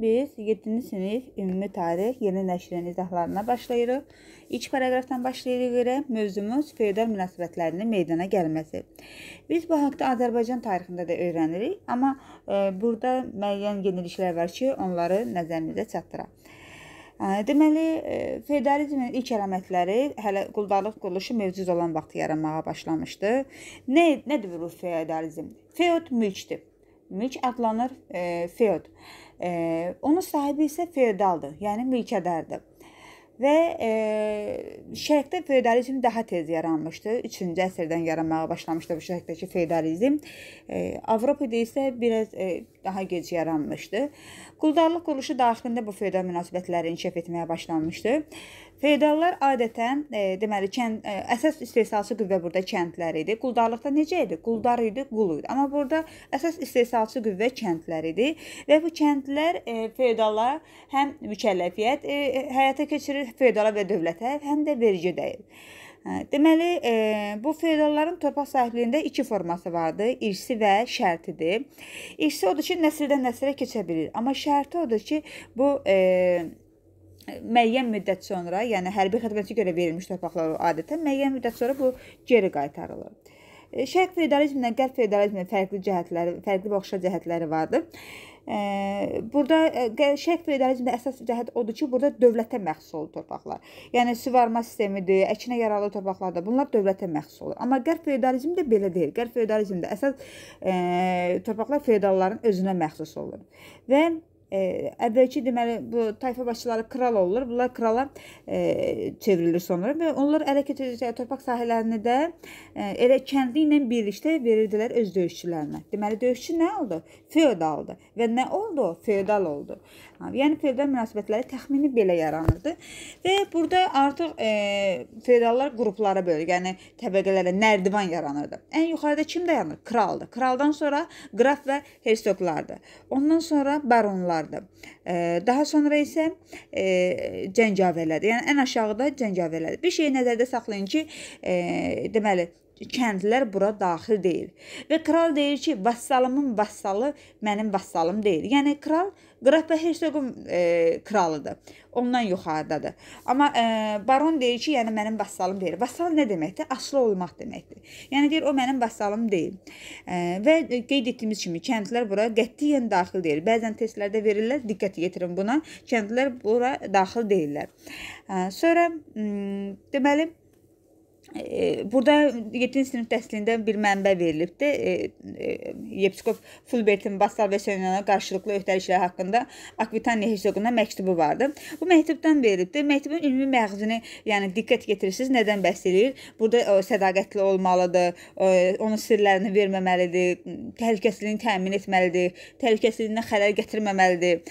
Biz 7-ci sinif ümumi tarix yeni nəşrin izahlarına başlayırıq. İlk paraqrafdan başlayırıq görə mövzumuz feodal münasibətlərinin meydana gəlməsi. Biz bu haqqda Azərbaycan tarixində də öyrənirik, amma e, burada müəyyən yeniliklər var ki, onları nəzərinizə çatdıraq. E, deməli, e, feodalizmin ilk əlamətləri hələ quldarlıq quruluşu mövcud olan vaxt yaranmağa başlamışdı. Nə nədir bu feodalizm? Feod mülkdür. Mülk adlanır e, feod. E, onun sahibi ise feodaldı yani mülkedardı. və e, şərqdə feodalizm daha tez yaranmışdı. 3-cü əsrdən yaranmağa başlamışdı bu şərqdəki feodalizm. E, Avropada isə biraz e, daha gec yaranmışdı. Quldarlıq quruluşu daxilində bu feodal münasibətlər inkişaf etməyə başlanmışdı. Feodallar adətən, e, deməli, kənd e, əsas istehsalçı qüvvə burada kəndlər idi. Quldarlıqda necə idi? Quldar idi, qul idi. Amma burada əsas istehsalçı qüvvə kəndlər idi və bu kəndlər e, feodallar həm mükəlləfiyyət e, e həyata keçirir, feodala və dövlətə, həm də vergi dəyir. Hə, deməli, e, bu feodalların torpaq sahibliyində iki forması vardı: irsi və şərtidir. İrsi odur ki, nəsildən nəslə keçə bilir, amma şərti odur ki, bu e, müəyyən müddət sonra, yəni hərbi xidmətə görə verilmiş torpaqlar adətən müəyyən müddət sonra bu geri qaytarılır. E, şərq feodalizmlə qərb feodalizminin fərqli cəhətləri, fərqli baxışa cəhətləri vardır. E, burada e, şərq feodalizmində əsas cəhət odur ki, burada dövlətə məxsus olur torpaqlar. Yəni suvarma sistemidir, əkinə yararlı torpaqlardır. Bunlar dövlətə məxsus olur. Amma qərb feodalizmində belə deyil. Qərb feodalizmində əsas torpaqlar feodalların özünə məxsus olur. Və e, əvvəlki deməli bu tayfa başçıları kral olur. Bunlar krala e, çevrilir sonra və onlar ələ keçirəcək torpaq sahələrini də e, elə kəndli ilə birlikdə verirdilər öz döyüşçülərinə. Deməli döyüşçü nə oldu? Feodaldı. Və nə oldu? Feodal oldu. Yəni feodal münasibətləri təxmini belə yaranırdı. Və burada artıq e, feodallar qruplara bölür, yəni təbəqələrə nərdivan yaranırdı. Ən yuxarıda kim dayanır? Kraldır. Kraldan sonra qraf və hersoqlardır. Ondan sonra baronlar onlardır. Daha sonra isə cəngavələr, yəni ən aşağıda cəngavələr. Bir şeyi nəzərdə saxlayın ki, deməli ki, kəndlilər bura daxil deyil. Və kral deyir ki, vassalımın vassalı mənim vassalım deyil. Yəni kral qraf və hersoqun e, kralıdır. Ondan yuxarıdadır. Amma e, baron deyir ki, yəni mənim vassalım deyil. Vassal nə deməkdir? Aslı olmaq deməkdir. Yəni deyir o mənim vassalım deyil. E, və qeyd etdiyimiz kimi kəndlilər bura qətiyyən daxil deyil. Bəzən testlərdə verirlər, diqqət yetirin buna. Kəndlilər bura daxil deyillər. E, sonra deməli Burada 7-ci sinif təhsilində bir mənbə verilibdir. Yepiskop Fulbertin Basal və Sönyan'a qarşılıqlı öhdəliklər haqqında Akvitaniya hersoquna məktubu vardı. Bu məktubdan verilibdir. Məktubun ümumi məğzini, yəni diqqət yetirirsiniz, nədən bəhs eləyir? Burada o, sədaqətli olmalıdır, o, onun sirlərini verməməlidir, təhlükəsizliyini təmin etməlidir, təhlükəsizliyinə xələl gətirməməlidir,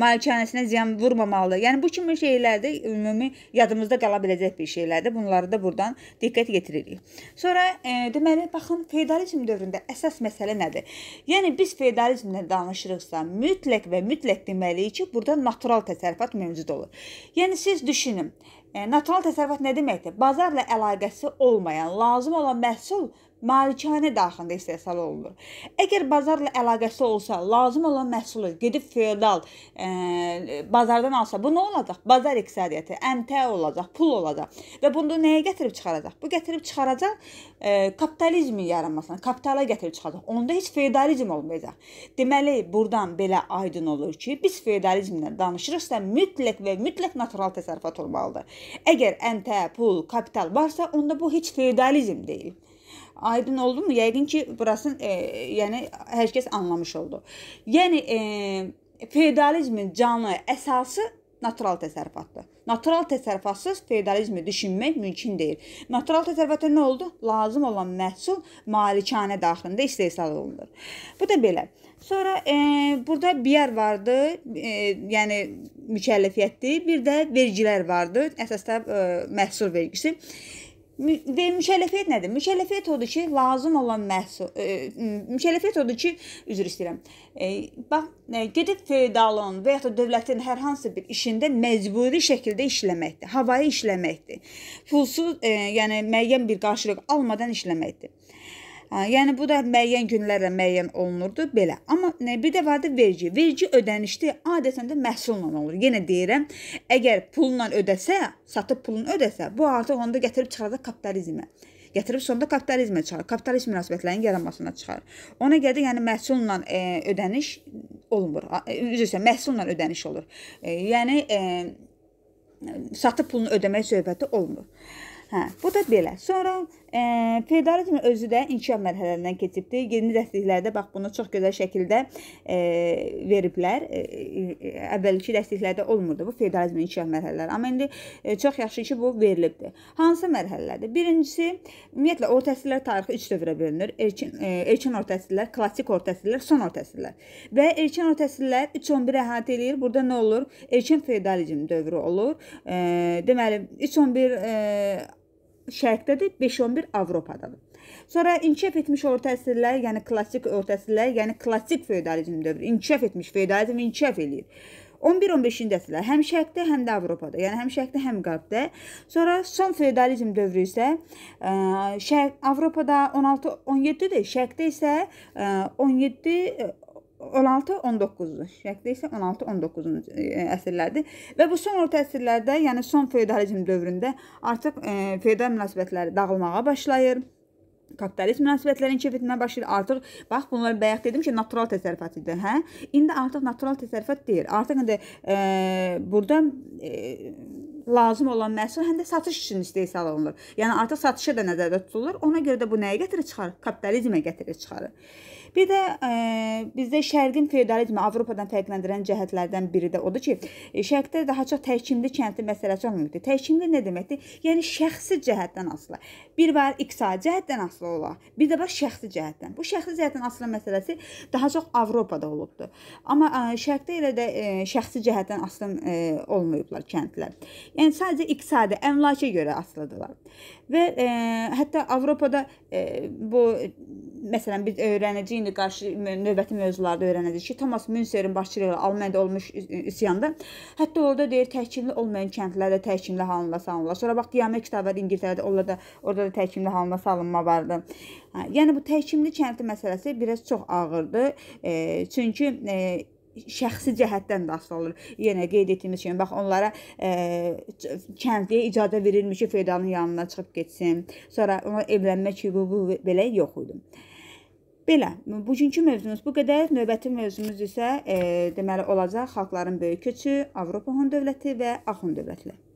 malikanəsinə ziyan vurmamalıdır. Yəni bu kimi şeylərdə ümumi yadımızda qala biləcək bir şeylərdir. Bunları da burdan diqqət yetiririk. Sonra e, deməli baxın feodalizm dövründə əsas məsələ nədir? Yəni biz feodalizmdən danışırıqsa, mütləq və mütləq deməliyik ki, burada natural təsərrüfat mövcud olur. Yəni siz düşünün, e, natural təsərrüfat nə deməkdir? Bazarla əlaqəsi olmayan, lazım olan məhsul malikanə daxilində istehsal olunur. Əgər bazarla əlaqəsi olsa, lazım olan məhsulu gedib feodal e, bazardan alsa, bu nə olacaq? Bazar iqtisadiyyatı, əmtəə olacaq, pul olacaq. Və bunu nəyə gətirib çıxaracaq? Bu gətirib çıxaracaq e, kapitalizmin yaranmasına, kapitala gətirib çıxaracaq. Onda heç feodalizm olmayacaq. Deməli, burdan belə aydın olur ki, biz feodalizmlə danışırıqsa, mütləq və mütləq natural təsərrüfat olmalıdır. Əgər əmtəə, pul, kapital varsa, onda bu heç feodalizm deyil. Aydın oldumu? Yəqin ki, burasını e, yəni hər kəs anlamış oldu. Yəni e, feodalizmin canlı əsası natural təsərrüfatdır. Natural təsərrüfatsız feodalizmi düşünmək mümkün deyil. Natural təsərrüfatda nə oldu? Lazım olan məhsul malikanə daxilində istehsal olunur. Bu da belə. Sonra e, burada biyar vardı, e, yəni mükəlləfiyyətdir. Bir də vergilər vardı. Əsas da e, məhsul vergisi və mükəlləfiyyət nədir? Mükəlləfiyyət odur ki, lazım olan məhsul e, mükəlləfiyyət odur ki, üzr istəyirəm. E, bax, e, gedib feodalın və ya da dövlətin hər hansı bir işində məcburi şəkildə işləməkdir, havayı işləməkdir. Pulsuz, e, yəni müəyyən bir qarşılıq almadan işləməkdir. Yəni bu da müəyyən günlərlə müəyyən olunurdu belə. Amma nə bir də vardı vergi. Vergi ödənişdi adətən də məhsulla olur. Yenə deyirəm, əgər pulla ödəsə, satıb pulunu ödəsə, bu artıq onu da gətirib çıxaracaq kapitalizmə gətirib sonda kapitalizmə çıxar. Kapitalist münasibətlərinin yaranmasına çıxar. Ona görə də yəni məhsulla e, ödəniş olmur. E, üzr istəyirəm, məhsulla ödəniş olur. E, yəni e, satıb pulunu ödəmək söhbəti olmur. Hə, bu da belə. Sonra E, feodalizm özü də inkişaf mərhələlərindən keçibdi. Yeni dəstliklərdə bax bunu çox gözəl şəkildə e, veriblər. E, e, əvvəlki dəstliklərdə olmurdu bu feodalizmin inkişaf mərhələləri. Amma indi e, çox yaxşı ki, bu verilibdi. Hansı mərhələlərdir? Birincisi, ümumiyyətlə orta əsrlər tarixi 3 dövrə bölünür. Erkin e, erkin orta əsrlər, klassik orta əsrlər, son orta əsrlər. Və erkin orta əsrlər 3-11 əhatə eləyir. Burada nə olur? Erkin feodalizm dövrü olur. E, deməli 3-11 e, şərqdədir, 5-11 Avropadadır. Sonra inkişaf etmiş orta əsrlər, yəni klassik orta əsrlər, yəni klassik feodalizm dövrü inkişaf etmiş feodalizm inkişaf eləyir. 11-15-ci əsrlər həm şərqdə, həm də Avropada, yəni həm şərqdə, həm qərbdə. Sonra son feodalizm dövrü isə ə, e, şərq Avropada 16-17-dir, şərqdə isə ə, e, 17 16-19-cu, şərqdə isə 16-19-cu e, əsrlərdir və bu son orta əsrlərdə, yəni son feodalizm dövründə artıq e, feodal münasibətləri dağılmağa başlayır kapitalist münasibətlərin kefitinə başlayır. Artıq bax bunlar bayaq dedim ki, natural təsərrüfat idi, hə? İndi artıq natural təsərrüfat deyil. Artıq indi e, burada e, lazım olan məhsul həm də satış üçün istehsal olunur. Yəni artıq satışa da nəzərdə tutulur. Ona görə də bu nəyə gətirib çıxarır? Kapitalizmə gətirib çıxarır. Bir də e, bizdə şərqin feodalizmi Avropadan fərqləndirən cəhətlərdən biri də odur ki, e, şərqdə daha çox təhkimli kəndli məsələsi olmurdu. Təhkimli nə deməkdir? Yəni şəxsi cəhətdən asılı. Bir var iqtisadi cəhətdən asılı olaraq, bir də var şəxsi cəhətdən. Bu şəxsi cəhətdən asılı məsələsi daha çox Avropada olubdu. Amma e, şərqdə elə də e, şəxsi cəhətdən asılı e, olmayıblar kəndlilər. Yəni sadəcə iqtisadi, əmlaka görə asılıdırlar. Və e, hətta Avropada e, bu məsələn biz öyrənəcəyik indi qarşı növbəti mövzularda öyrənəcəyik ki, Thomas Münzerin başçılığı ilə Almaniyada olmuş üsyanda hətta orada deyir təhkimli olmayan kəndlərdə təhkimli halına salınırlar. Sonra bax qiyamət kitabı İngiltərədə orada da orada da təhkimli halına salınma vardı. Hə, yəni bu təhkimli kəndli məsələsi biraz çox ağırdır. E, çünki e, şəxsi cəhətdən də asılı olur. Yenə qeyd etdiyimiz kimi bax onlara ə, e, kəndliyə icazə verilmiş ki, feydanın yanına çıxıb getsin. Sonra ona evlənmək hüququ belə yox idi. Belə, bugünkü mövzumuz bu qədər. Növbəti mövzumuz isə e, deməli olacaq xalqların böyük köçü, Avropa Hun dövləti və Axun dövlətləri.